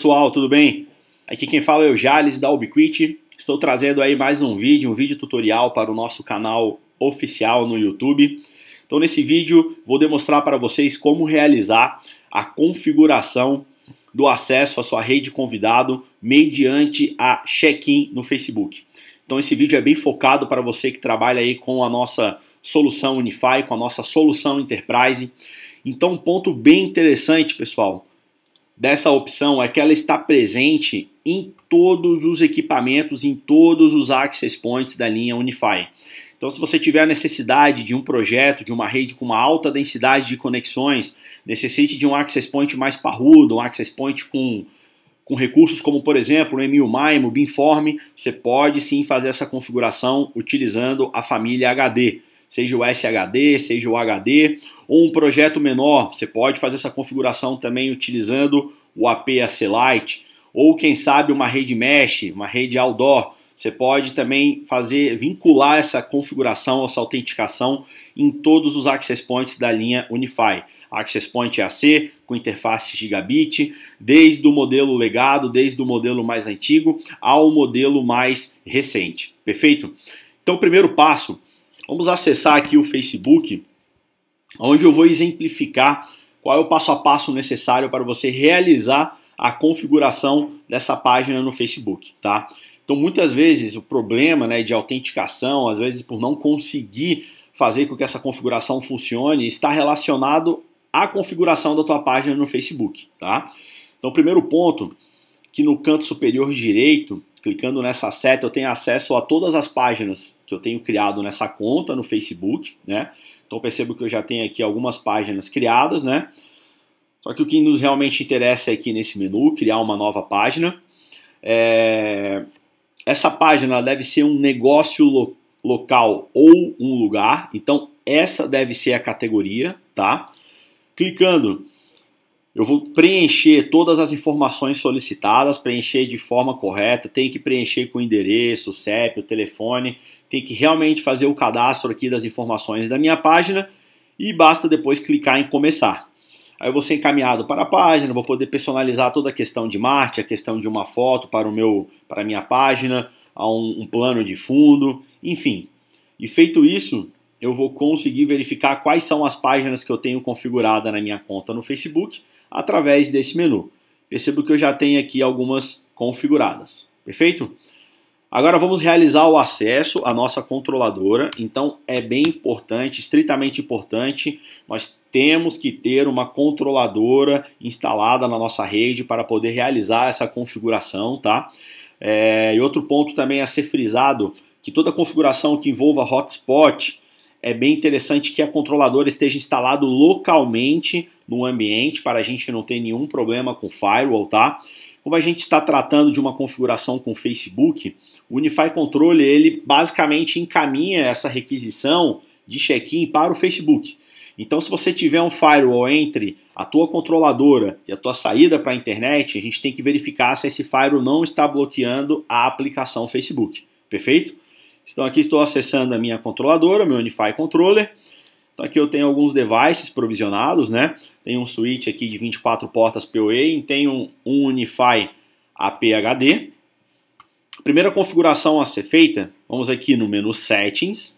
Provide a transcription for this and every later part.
pessoal, tudo bem? Aqui quem fala é o Jales da Ubiquiti. Estou trazendo aí mais um vídeo, um vídeo tutorial para o nosso canal oficial no YouTube. Então nesse vídeo vou demonstrar para vocês como realizar a configuração do acesso à sua rede convidado mediante a check-in no Facebook. Então esse vídeo é bem focado para você que trabalha aí com a nossa solução Unify, com a nossa solução Enterprise. Então um ponto bem interessante, pessoal dessa opção é que ela está presente em todos os equipamentos, em todos os access points da linha Unify. Então, se você tiver a necessidade de um projeto, de uma rede com uma alta densidade de conexões, necessite de um access point mais parrudo, um access point com, com recursos como, por exemplo, o MU-MIME, o BIMform, você pode sim fazer essa configuração utilizando a família HD seja o SHD, seja o HD, ou um projeto menor, você pode fazer essa configuração também utilizando o APAC Lite, ou quem sabe uma rede mesh, uma rede outdoor. Você pode também fazer vincular essa configuração, essa autenticação em todos os access points da linha Unify. Access Point é AC com interface gigabit, desde o modelo legado, desde o modelo mais antigo ao modelo mais recente. Perfeito? Então, o primeiro passo Vamos acessar aqui o Facebook, onde eu vou exemplificar qual é o passo a passo necessário para você realizar a configuração dessa página no Facebook, tá? Então, muitas vezes o problema né, de autenticação, às vezes por não conseguir fazer com que essa configuração funcione, está relacionado à configuração da tua página no Facebook, tá? Então, primeiro ponto, que no canto superior direito Clicando nessa seta, eu tenho acesso a todas as páginas que eu tenho criado nessa conta no Facebook, né? Então percebo que eu já tenho aqui algumas páginas criadas, né? Só que o que nos realmente interessa é aqui nesse menu, criar uma nova página. É... Essa página deve ser um negócio lo local ou um lugar, então essa deve ser a categoria, tá? Clicando eu vou preencher todas as informações solicitadas, preencher de forma correta, tem que preencher com o endereço, o CEP, o telefone, tem que realmente fazer o cadastro aqui das informações da minha página e basta depois clicar em começar. Aí eu vou ser encaminhado para a página, vou poder personalizar toda a questão de marketing, a questão de uma foto para o meu, para a minha página, a um, um plano de fundo, enfim. E feito isso, eu vou conseguir verificar quais são as páginas que eu tenho configurada na minha conta no Facebook através desse menu. Percebo que eu já tenho aqui algumas configuradas, perfeito? Agora vamos realizar o acesso à nossa controladora, então é bem importante, estritamente importante, nós temos que ter uma controladora instalada na nossa rede para poder realizar essa configuração, tá? É, e outro ponto também a ser frisado, que toda configuração que envolva hotspot, é bem interessante que a controladora esteja instalado localmente no ambiente para a gente não ter nenhum problema com firewall, tá? Como a gente está tratando de uma configuração com Facebook, o Unify Controller ele basicamente encaminha essa requisição de check-in para o Facebook. Então, se você tiver um firewall entre a tua controladora e a tua saída para a internet, a gente tem que verificar se esse firewall não está bloqueando a aplicação Facebook. Perfeito? Então, aqui estou acessando a minha controladora, meu Unify Controller. Então aqui eu tenho alguns devices provisionados, né? Tem um switch aqui de 24 portas PoE, tem um, um Unify APHD. A primeira configuração a ser feita, vamos aqui no menu Settings.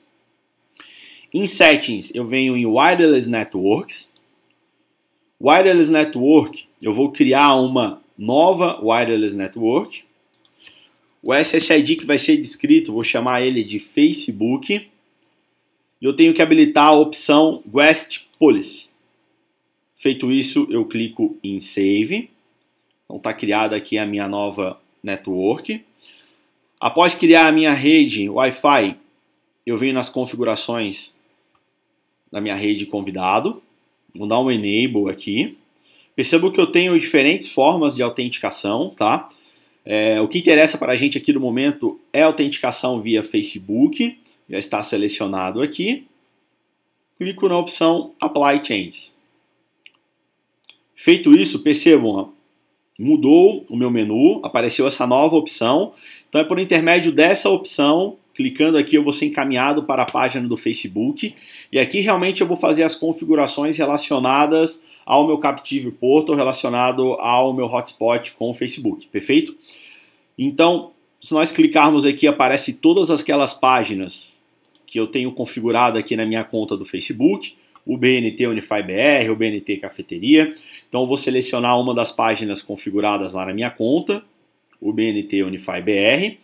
Em Settings eu venho em Wireless Networks. Wireless Network, eu vou criar uma nova Wireless Network. O SSID que vai ser descrito, vou chamar ele de Facebook eu tenho que habilitar a opção Guest Policy. Feito isso, eu clico em Save. Então está criada aqui a minha nova network. Após criar a minha rede Wi-Fi, eu venho nas configurações da minha rede convidado. Vou dar um Enable aqui. Percebo que eu tenho diferentes formas de autenticação, tá? É, o que interessa para a gente aqui no momento é autenticação via Facebook, já está selecionado aqui. Clico na opção Apply Changes. Feito isso, percebam, mudou o meu menu, apareceu essa nova opção. Então é por intermédio dessa opção, clicando aqui eu vou ser encaminhado para a página do Facebook. E aqui realmente eu vou fazer as configurações relacionadas ao meu Captive Portal, relacionado ao meu hotspot com o Facebook, perfeito? Então, se nós clicarmos aqui, aparece todas aquelas páginas que eu tenho configurado aqui na minha conta do Facebook, o BNT Unify BR, o BNT Cafeteria. Então vou selecionar uma das páginas configuradas lá na minha conta, o BNT Unify BR.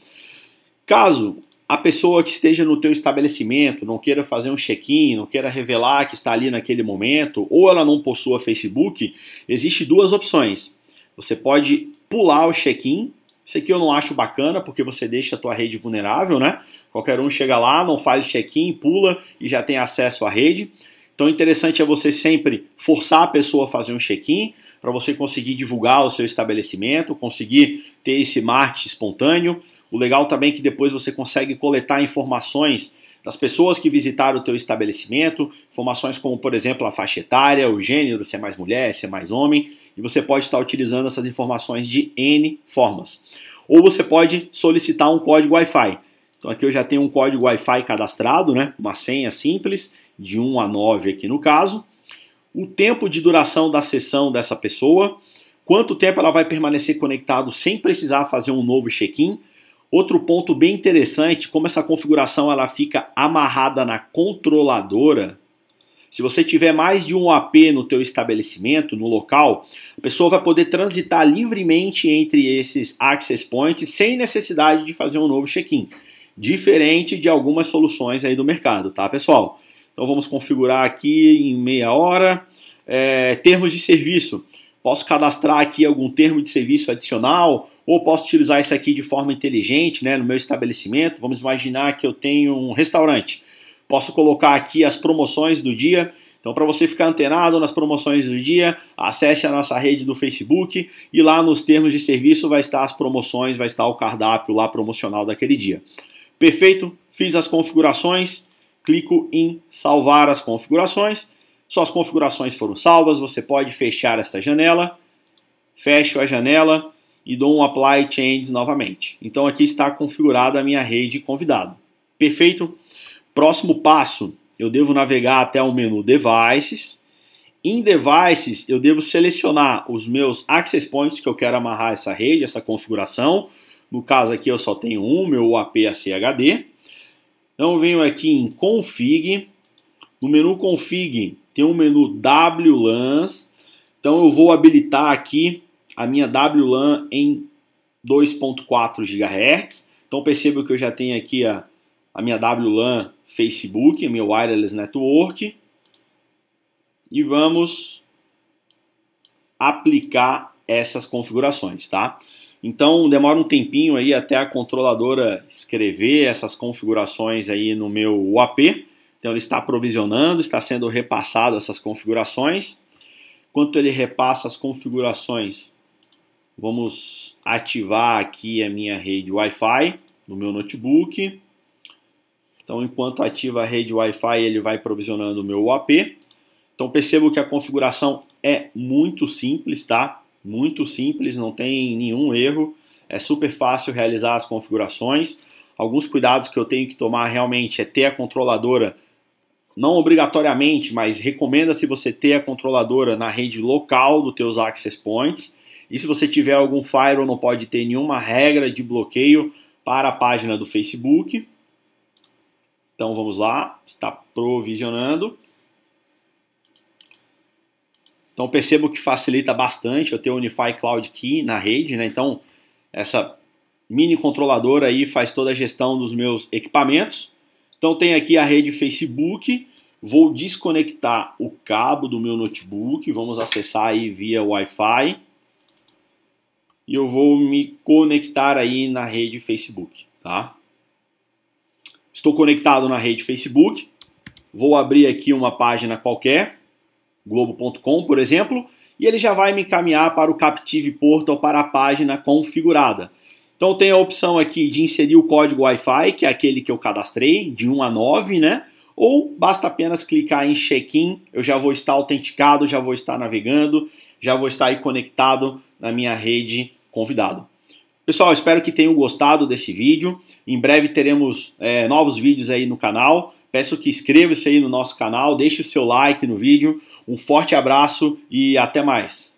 Caso a pessoa que esteja no teu estabelecimento não queira fazer um check-in, não queira revelar que está ali naquele momento, ou ela não possua Facebook, existe duas opções. Você pode pular o check-in isso aqui eu não acho bacana, porque você deixa a tua rede vulnerável, né? Qualquer um chega lá, não faz o check-in, pula e já tem acesso à rede. Então, interessante é você sempre forçar a pessoa a fazer um check-in para você conseguir divulgar o seu estabelecimento, conseguir ter esse marketing espontâneo. O legal também é que depois você consegue coletar informações das pessoas que visitaram o teu estabelecimento, informações como, por exemplo, a faixa etária, o gênero, se é mais mulher, se é mais homem, e você pode estar utilizando essas informações de N formas. Ou você pode solicitar um código Wi-Fi. Então aqui eu já tenho um código Wi-Fi cadastrado, né? uma senha simples, de 1 a 9 aqui no caso. O tempo de duração da sessão dessa pessoa, quanto tempo ela vai permanecer conectado sem precisar fazer um novo check-in, Outro ponto bem interessante, como essa configuração ela fica amarrada na controladora, se você tiver mais de um AP no teu estabelecimento, no local, a pessoa vai poder transitar livremente entre esses access points sem necessidade de fazer um novo check-in, diferente de algumas soluções aí do mercado, tá, pessoal? Então vamos configurar aqui em meia hora. É, termos de serviço. Posso cadastrar aqui algum termo de serviço adicional ou posso utilizar isso aqui de forma inteligente né, no meu estabelecimento. Vamos imaginar que eu tenho um restaurante. Posso colocar aqui as promoções do dia. Então, para você ficar antenado nas promoções do dia, acesse a nossa rede do Facebook e lá nos termos de serviço vai estar as promoções, vai estar o cardápio lá promocional daquele dia. Perfeito? Fiz as configurações, clico em salvar as configurações. Suas configurações foram salvas, você pode fechar esta janela. Fecho a janela e dou um apply change novamente. Então aqui está configurada a minha rede convidado. Perfeito? Próximo passo, eu devo navegar até o menu devices. Em devices, eu devo selecionar os meus access points que eu quero amarrar essa rede, essa configuração. No caso aqui eu só tenho um, meu APACHD. É então eu venho aqui em config. No menu config tem um menu WLANs. Então eu vou habilitar aqui a minha WLAN em 2.4 GHz. Então perceba que eu já tenho aqui a, a minha WLAN Facebook, meu Wireless Network. E vamos aplicar essas configurações, tá? Então demora um tempinho aí até a controladora escrever essas configurações aí no meu UAP. Então ele está provisionando, está sendo repassado essas configurações. Enquanto ele repassa as configurações Vamos ativar aqui a minha rede Wi-Fi no meu notebook. Então, enquanto ativa a rede Wi-Fi, ele vai provisionando o meu UAP. Então, percebo que a configuração é muito simples, tá? Muito simples, não tem nenhum erro. É super fácil realizar as configurações. Alguns cuidados que eu tenho que tomar realmente é ter a controladora, não obrigatoriamente, mas recomenda-se você ter a controladora na rede local dos teus access points. E se você tiver algum firewall, não pode ter nenhuma regra de bloqueio para a página do Facebook. Então vamos lá, está provisionando. Então percebo que facilita bastante eu ter o Unify Cloud Key na rede, né? Então essa mini controladora aí faz toda a gestão dos meus equipamentos. Então tem aqui a rede Facebook, vou desconectar o cabo do meu notebook, vamos acessar aí via Wi-Fi e eu vou me conectar aí na rede Facebook, tá? Estou conectado na rede Facebook. Vou abrir aqui uma página qualquer, globo.com, por exemplo, e ele já vai me encaminhar para o Captive Portal para a página configurada. Então tem a opção aqui de inserir o código Wi-Fi, que é aquele que eu cadastrei, de 1 a 9, né? Ou basta apenas clicar em check-in, eu já vou estar autenticado, já vou estar navegando, já vou estar aí conectado na minha rede convidado. Pessoal, espero que tenham gostado desse vídeo. Em breve teremos é, novos vídeos aí no canal. Peço que inscreva-se aí no nosso canal, deixe o seu like no vídeo. Um forte abraço e até mais.